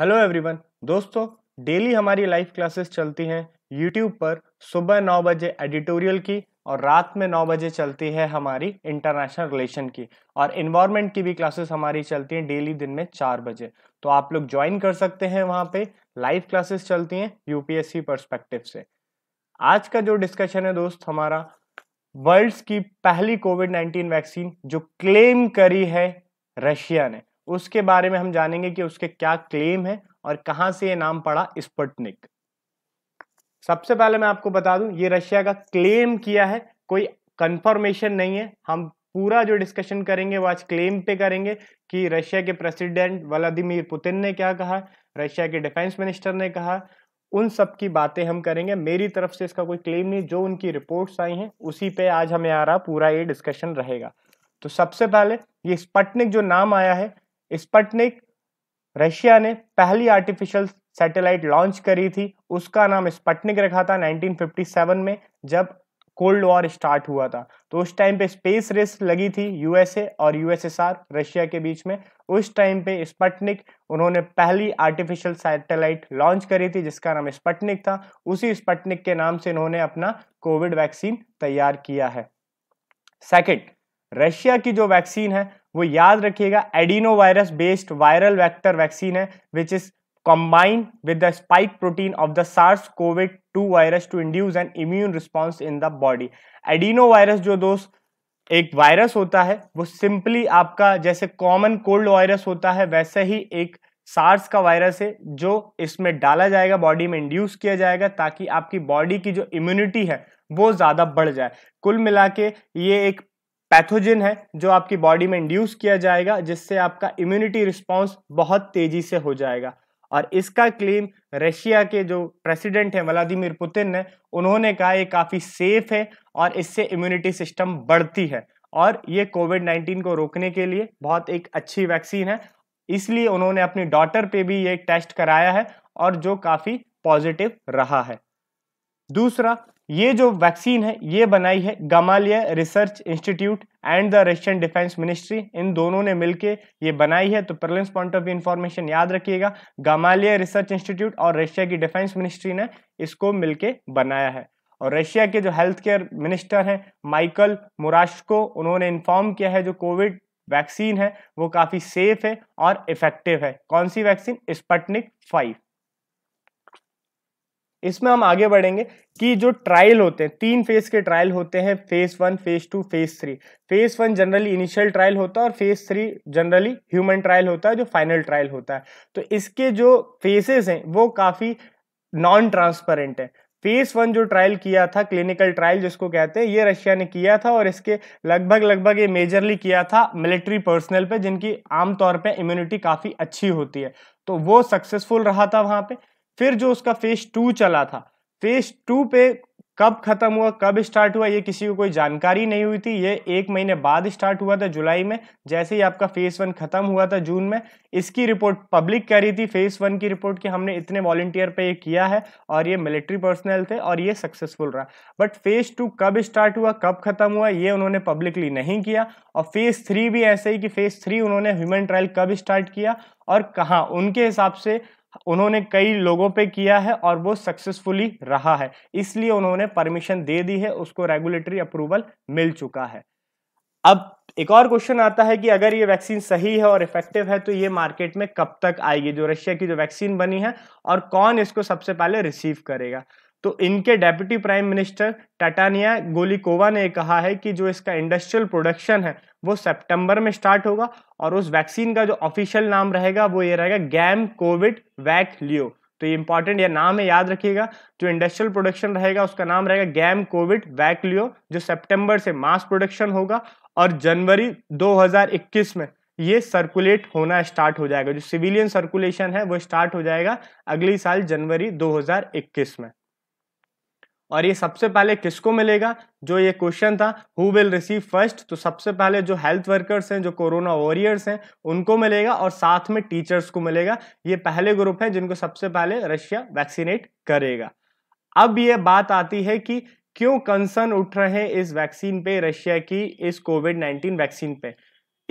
hello everyone दोस्तों daily हमारी live classes चलती हैं यूट्यूब पर सुबह नौ बजे एडिटोरियल की और रात में नौ बजे चलती है हमारी इंटरनेशनल रिलेशन की और इन्वायरमेंट की भी क्लासेस हमारी चलती हैं डेली दिन में चार बजे तो आप लोग ज्वाइन कर सकते हैं वहाँ पे लाइव क्लासेस चलती हैं यूपीएससी परस्पेक्टिव से आज का जो डिस्कशन है दोस्त हमारा वर्ल्ड्स की पहली कोविड नाइन्टीन वैक्सीन जो क्लेम करी है रशिया ने उसके बारे में हम जानेंगे कि उसके क्या क्लेम है और कहां से ये नाम पड़ा स्पुटनिक सबसे पहले मैं आपको बता दूं ये रशिया का क्लेम किया है कोई कंफर्मेशन नहीं है हम पूरा जो डिस्कशन करेंगे वो आज क्लेम पे करेंगे कि रशिया के प्रेसिडेंट व्लादिमीर पुतिन ने क्या कहा रशिया के डिफेंस मिनिस्टर ने कहा उन सब की बातें हम करेंगे मेरी तरफ से इसका कोई क्लेम नहीं जो उनकी रिपोर्ट्स आई हैं उसी पे आज हमें आ रहा पूरा ये डिस्कशन रहेगा तो सबसे पहले ये स्पटनिक जो नाम आया है स्पटनिक रशिया ने पहली आर्टिफिशियल सैटेलाइट लॉन्च करी थी उसका नाम स्पटनिक रखा था 1957 में जब कोल्ड वॉर स्टार्ट हुआ था तो उस टाइम पे स्पेस रेस लगी थी यूएसए और यूएसएसआर रशिया के बीच में उस टाइम पे स्पटनिक उन्होंने पहली आर्टिफिशियल सैटेलाइट लॉन्च करी थी जिसका नाम स्पटनिक था उसी स्पटनिक के नाम से इन्होंने अपना कोविड वैक्सीन तैयार किया है सेकेंड रशिया की जो वैक्सीन है वो याद रखिएगा virus based viral vector vaccine है which is with the spike protein of the SARS COVID two virus to induce an immune response in the body adenovirus जो दोस्त एक वायरस होता है वो सिंपली आपका जैसे कॉमन कोल्ड वायरस होता है वैसे ही एक सार्स का वायरस है जो इसमें डाला जाएगा बॉडी में इंड्यूस किया जाएगा ताकि आपकी बॉडी की जो इम्यूनिटी है वो ज़्यादा बढ़ जाए कुल मिला के ये एक पैथोजिन है जो आपकी बॉडी में इंड्यूस किया जाएगा जिससे आपका इम्यूनिटी रिस्पॉन्स बहुत तेजी से हो जाएगा और इसका क्लेम रशिया के जो प्रेसिडेंट हैं व्लादिमिर पुतिन ने उन्होंने कहा ये काफ़ी सेफ है और इससे इम्यूनिटी सिस्टम बढ़ती है और ये कोविड 19 को रोकने के लिए बहुत एक अच्छी वैक्सीन है इसलिए उन्होंने अपनी डॉटर पे भी ये टेस्ट कराया है और जो काफ़ी पॉजिटिव रहा है दूसरा ये जो वैक्सीन है ये बनाई है Gamaleya research institute and the Russian defence ministry इन दोनों ने मिलके ये बनाई है तो प्रलिंस पॉइंट ऑफ व्यू इन्फॉर्मेशन याद रखिएगा गमालिया रिसर्च इंस्टीट्यूट और रशिया की डिफेंस मिनिस्ट्री ने इसको मिलके बनाया है और रशिया के जो हेल्थ केयर मिनिस्टर हैं माइकल मुराश्को उन्होंने इन्फॉर्म किया है जो कोविड वैक्सीन है वो काफ़ी सेफ है और इफेक्टिव है कौन सी वैक्सीन स्पटनिक फाइव इसमें हम आगे बढ़ेंगे कि जो ट्रायल होते हैं तीन फेज के ट्रायल होते हैं phase one phase two phase three phase one generally initial trial होता है और phase three generally human trial होता है जो फाइनल ट्रायल होता है तो इसके जो फेजेस हैं वो काफ़ी नॉन ट्रांसपेरेंट है फेज वन जो ट्रायल किया था क्लिनिकल ट्रायल जिसको कहते हैं ये रशिया ने किया था और इसके लगभग लगभग ये मेजरली किया था मिलिट्री पर्सनल पे जिनकी आमतौर पे इम्यूनिटी काफ़ी अच्छी होती है तो वो सक्सेसफुल रहा था वहाँ पे फिर जो उसका फेज टू चला था फेज टू पे कब खत्म हुआ कब स्टार्ट हुआ ये किसी को कोई जानकारी नहीं हुई थी ये एक महीने बाद स्टार्ट हुआ था जुलाई में जैसे ही आपका फेज वन खत्म हुआ था जून में इसकी रिपोर्ट पब्लिक कह रही थी फेज वन की रिपोर्ट कि हमने इतने वॉलेंटियर पे ये किया है और ये मिलिट्री पर्सनल थे और ये सक्सेसफुल रहा बट फेज टू कब स्टार्ट हुआ कब खत्म हुआ ये उन्होंने पब्लिकली नहीं किया और फेज थ्री भी ऐसे ही कि फेज थ्री उन्होंने ह्यूमन ट्रायल कब स्टार्ट किया और कहाँ उनके हिसाब से उन्होंने कई लोगों पे किया है और वो सक्सेसफुली रहा है इसलिए उन्होंने परमिशन दे दी है उसको रेगुलेटरी अप्रूवल मिल चुका है अब एक और क्वेश्चन आता है कि अगर ये वैक्सीन सही है और इफेक्टिव है तो ये मार्केट में कब तक आएगी जो रशिया की जो वैक्सीन बनी है और कौन इसको सबसे पहले रिसीव करेगा तो इनके deputy prime minister Tatiana Golikova ने कहा है कि जो इसका इंडस्ट्रियल प्रोडक्शन है वो सितंबर में स्टार्ट होगा और उस वैक्सीन का जो ऑफिशियल नाम रहेगा वो ये रहेगा गैम कोविड वैक लियो तो ये इंपॉर्टेंट यह नाम है याद रखिएगा जो इंडस्ट्रियल प्रोडक्शन रहेगा उसका नाम रहेगा गैम कोविड वैकलियो जो सेप्टेम्बर से मास प्रोडक्शन होगा और जनवरी दो में ये सर्कुलेट होना स्टार्ट हो जाएगा जो सिविलियन सर्कुलेशन है वो स्टार्ट हो जाएगा अगले साल जनवरी 2021 में और ये सबसे पहले किसको मिलेगा जो ये क्वेश्चन था हु विल रिसीव फर्स्ट तो सबसे पहले जो हेल्थ वर्कर्स हैं जो कोरोना वॉरियर्स हैं उनको मिलेगा और साथ में टीचर्स को मिलेगा ये पहले ग्रुप है जिनको सबसे पहले रशिया वैक्सीनेट करेगा अब ये बात आती है कि क्यों कंसर्न उठ रहे हैं इस वैक्सीन पे रशिया की इस कोविड 19 वैक्सीन पे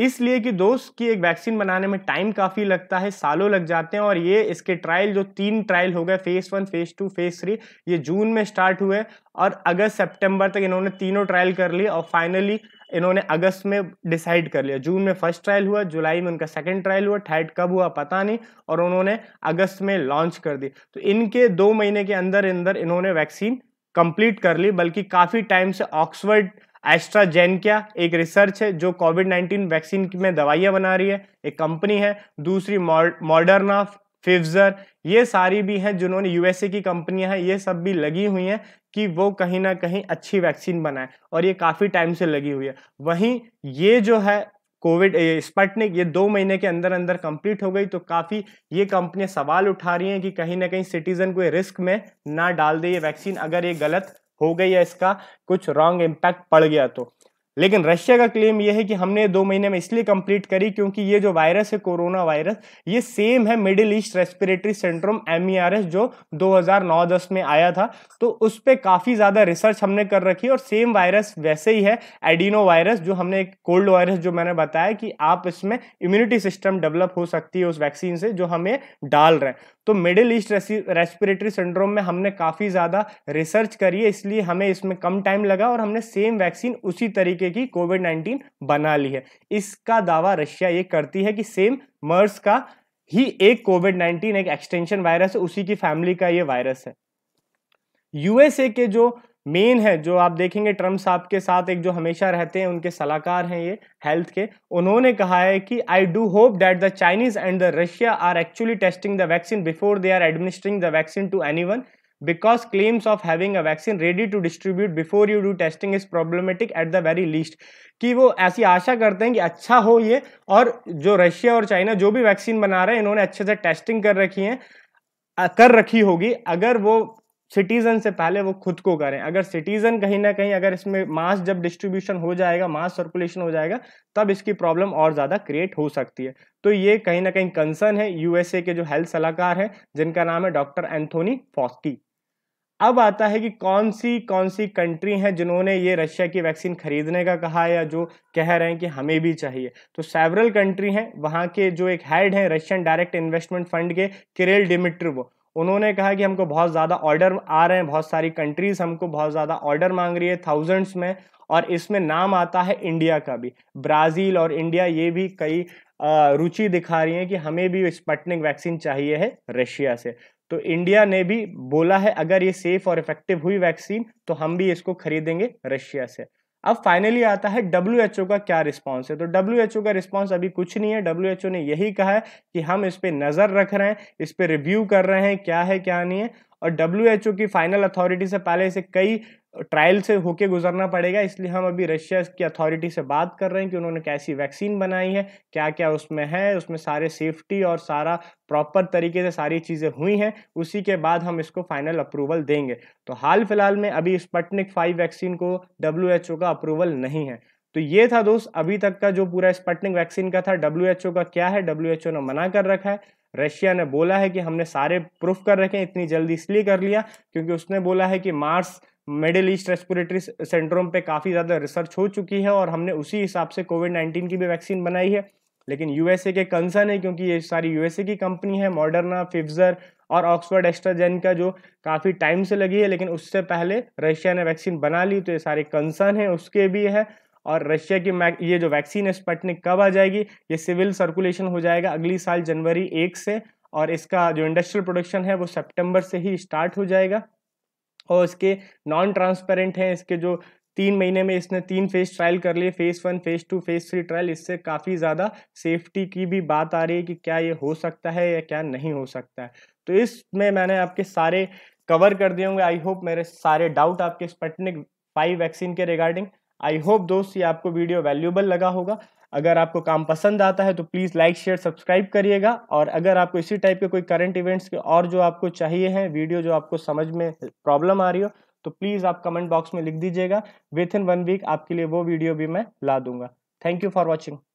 इसलिए कि दोस्त की एक वैक्सीन बनाने में टाइम काफ़ी लगता है सालों लग जाते हैं और ये इसके ट्रायल जो तीन ट्रायल हो गए phase one phase two phase three ये जून में स्टार्ट हुए और अगस्त सितंबर तक इन्होंने तीनों ट्रायल कर लिए और फाइनली इन्होंने अगस्त में डिसाइड कर लिया जून में फर्स्ट ट्रायल हुआ जुलाई में उनका सेकंड ट्रायल हुआ थर्ड कब हुआ पता नहीं और उन्होंने अगस्त में लॉन्च कर दी तो इनके दो महीने के अंदर अंदर इन्होंने वैक्सीन कंप्लीट कर ली बल्कि काफ़ी टाइम से ऑक्सफर्ड एस्ट्राजेन क्या एक रिसर्च है जो कोविड 19 वैक्सीन में दवाइयां बना रही है एक कंपनी है दूसरी मॉडर्ना फिवजर ये सारी भी हैं जिन्होंने यूएसए की कंपनियां हैं ये सब भी लगी हुई हैं कि वो कहीं ना कहीं अच्छी वैक्सीन बनाए और ये काफ़ी टाइम से लगी हुई है वहीं ये जो है कोविड स्पटनिक ये दो महीने के अंदर अंदर कंप्लीट हो गई तो काफ़ी ये कंपनियां सवाल उठा रही हैं कि कहीं ना कहीं सिटीजन को रिस्क में ना डाल दे ये वैक्सीन अगर ये गलत हो गई है इसका कुछ रॉन्ग इम्पैक्ट पड़ गया तो लेकिन रशिया का क्लेम यह है कि हमने दो महीने में इसलिए कंप्लीट करी क्योंकि ये जो वायरस है कोरोना वायरस ये सेम है Middle East respiratory syndrome M जो 2009-10 में आया था तो उस पर काफ़ी ज़्यादा रिसर्च हमने कर रखी और सेम वायरस वैसे ही है एडिनो वायरस जो हमने एक कोल्ड वायरस जो मैंने बताया कि आप इसमें इम्यूनिटी सिस्टम डेवलप हो सकती है उस वैक्सीन से जो हमें डाल रहे हैं तो मिडिल ईस्ट रेस्पिरेटरी सिंड्रोम में हमने काफ़ी ज़्यादा रिसर्च करी है इसलिए हमें इसमें कम टाइम लगा और हमने सेम वैक्सीन उसी तरीके तरीके की कोविड नाइन्टीन बना ली है इसका दावा रशिया ये करती है कि सेम मर्स का ही एक कोविड नाइन्टीन एक एक्सटेंशन वायरस है उसी की फैमिली का ये वायरस है यूएसए के जो मेन है जो आप देखेंगे ट्रम्प साहब के साथ एक जो हमेशा रहते हैं उनके सलाहकार हैं ये हेल्थ के उन्होंने कहा है कि I do hope that the Chinese and the Russia are actually testing the vaccine before they are administering the vaccine to any because claims of having a vaccine ready to distribute before you do testing is problematic at the very least कि वो ऐसी आशा करते हैं कि अच्छा हो ये और जो रशिया और चाइना जो भी वैक्सीन बना रहे हैं इन्होंने अच्छे से टेस्टिंग कर रखी है कर रखी होगी अगर वो सिटीजन से पहले वो खुद को करें अगर सिटीजन कहीं ना कहीं अगर इसमें मास जब डिस्ट्रीब्यूशन हो जाएगा मास सर्कुलेशन हो जाएगा तब इसकी प्रॉब्लम और ज़्यादा क्रिएट हो सकती है तो ये कहीं ना कहीं कंसर्न है यूएसए के जो हेल्थ सलाहकार हैं जिनका नाम है डॉक्टर एंथोनी फॉस्की अब आता है कि कौन सी कौन सी कंट्री हैं जिन्होंने ये रशिया की वैक्सीन खरीदने का कहा है या जो कह रहे हैं कि हमें भी चाहिए तो सेवरल कंट्री हैं वहाँ के जो एक हेड हैं रशियन डायरेक्ट इन्वेस्टमेंट फंड के किरेल डिमिट्रिवो उन्होंने कहा कि हमको बहुत ज़्यादा ऑर्डर आ रहे हैं बहुत सारी कंट्रीज हमको बहुत ज़्यादा ऑर्डर मांग रही है थाउजेंड्स में और इसमें नाम आता है इंडिया का भी ब्राज़ील और इंडिया ये भी कई रुचि दिखा रही है कि हमें भी स्पटनिक वैक्सीन चाहिए है रशिया से तो इंडिया ने भी बोला है अगर ये सेफ और इफेक्टिव हुई वैक्सीन तो हम भी इसको खरीदेंगे रशिया से अब फाइनली आता है डब्ल्यू का क्या रिस्पॉन्स है तो डब्ल्यू का रिस्पॉन्स अभी कुछ नहीं है डब्ल्यू ने यही कहा है कि हम इस पर नज़र रख रहे हैं इस पर रिव्यू कर रहे हैं क्या है क्या नहीं है और डब्ल्यू की फाइनल अथॉरिटी से पहले इसे कई ट्रायल से होके गुजरना पड़ेगा इसलिए हम अभी रशिया की अथॉरिटी से बात कर रहे हैं कि उन्होंने कैसी वैक्सीन बनाई है क्या क्या उसमें है उसमें सारे सेफ्टी और सारा प्रॉपर तरीके से सारी चीज़ें हुई हैं उसी के बाद हम इसको फाइनल अप्रूवल देंगे तो हाल फिलहाल में अभी स्पटनिक फाइव वैक्सीन को डब्ल्यू का अप्रूवल नहीं है तो ये था दोस्त अभी तक का जो पूरा स्पटनिक वैक्सीन का था डब्ल्यू का क्या है डब्ल्यू ने मना कर रखा है रशिया ने बोला है कि हमने सारे प्रूफ कर रखे इतनी जल्दी इसलिए कर लिया क्योंकि उसने बोला है कि MERS Middle East respiratory syndrome पे काफ़ी ज़्यादा रिसर्च हो चुकी है और हमने उसी हिसाब से कोविड नाइन्टीन की भी वैक्सीन बनाई है लेकिन यूएसए के कंसर्न है क्योंकि ये सारी यूएसए की कंपनी है मॉडर्ना फिफ्जर और ऑक्सफर्ड एस्ट्राजेन का जो काफ़ी टाइम से लगी है लेकिन उससे पहले रशिया ने वैक्सीन बना ली तो ये सारे कंसर्न है उसके भी है और रशिया की ये जो वैक्सीन है स्पटनिक कब आ जाएगी ये सिविल सर्कुलेशन हो जाएगा अगली साल जनवरी एक से और इसका जो इंडस्ट्रियल प्रोडक्शन है वो सेप्टेम्बर से ही स्टार्ट हो जाएगा और इसके नॉन ट्रांसपेरेंट हैं इसके जो तीन महीने में इसने तीन फेज ट्रायल कर लिए phase one phase two phase three trial इससे काफ़ी ज़्यादा सेफ्टी की भी बात आ रही है कि क्या ये हो सकता है या क्या नहीं हो सकता है तो इसमें मैंने आपके सारे कवर कर दिए होंगे आई होप मेरे सारे डाउट आपके स्पटनिक फाइव वैक्सीन के रिगार्डिंग आई होप दोस्त ये आपको वीडियो वैल्यूबल लगा होगा अगर आपको काम पसंद आता है तो प्लीज़ लाइक शेयर सब्सक्राइब करिएगा और अगर आपको इसी टाइप के कोई करंट इवेंट्स के और जो आपको चाहिए हैं वीडियो जो आपको समझ में प्रॉब्लम आ रही हो तो प्लीज़ आप कमेंट बॉक्स में लिख दीजिएगा विथ इन वन वीक आपके लिए वो वीडियो भी मैं ला दूंगा थैंक यू फॉर वॉचिंग